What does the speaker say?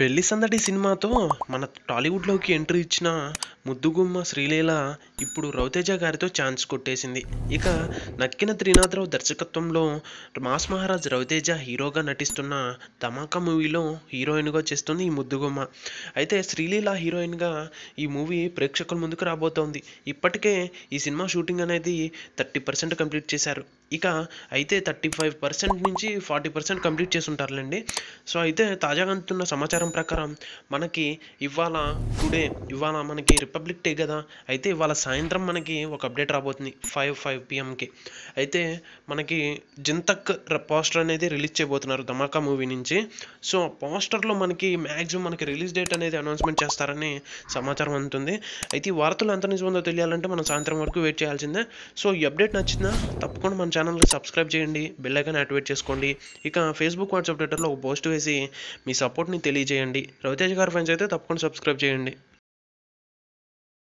పెళ్లి సందడి సినిమాతో మన టాలీవుడ్లోకి ఎంట్రీ ఇచ్చిన ముద్దుగుమ్మ శ్రీలీల ఇప్పుడు రవితేజ గారితో ఛాన్స్ కొట్టేసింది ఇక నక్కిన త్రినాథరావు దర్శకత్వంలో మాస్ మహారాజ్ రవితేజ హీరోగా నటిస్తున్న ధమాకా మూవీలో హీరోయిన్గా చేస్తుంది ఈ ముద్దుగుమ్మ అయితే శ్రీలీల హీరోయిన్గా ఈ మూవీ ప్రేక్షకుల ముందుకు రాబోతోంది ఇప్పటికే ఈ సినిమా షూటింగ్ అనేది థర్టీ పర్సెంట్ కంప్లీట్ చేశారు ఇక అయితే థర్టీ ఫైవ్ పర్సెంట్ నుంచి ఫార్టీ పర్సెంట్ కంప్లీట్ చేసి ఉంటారులేండి సో అయితే తాజాగా అంటున్న సమాచారం ప్రకారం మనకి ఇవాళ టుడే ఇవాళ మనకి రిపబ్లిక్ డే కదా అయితే ఇవాళ సాయంత్రం మనకి ఒక అప్డేట్ రాబోతుంది ఫైవ్ ఫైవ్ పిఎంకి అయితే మనకి జింతక్ పోస్టర్ అనేది రిలీజ్ చేయబోతున్నారు ధమాకా మూవీ నుంచి సో పోస్టర్లో మనకి మ్యాక్సిమం మనకి రిలీజ్ డేట్ అనేది అనౌన్స్మెంట్ చేస్తారని సమాచారం అంటుంది అయితే ఈ వార్తలు ఎంత నిజముందో తెలియాలంటే మనం సాయంత్రం వరకు వెయిట్ చేయాల్సిందే సో ఈ అప్డేట్ నచ్చిందా తప్పకుండా మన ఛానల్కి సబ్స్క్రైబ్ చేయండి బెల్ ఐకాన్ యాక్టివేట్ చేసుకోండి ఇక ఫేస్బుక్ వాట్సాప్ ట్విట్టర్లో ఒక పోస్ట్ వేసి మీ సపోర్ట్ని తెలియజేయండి రవితేజ్ గారి ఫ్రెండ్స్ అయితే తప్పకుండా సబ్స్క్రైబ్ చేయండి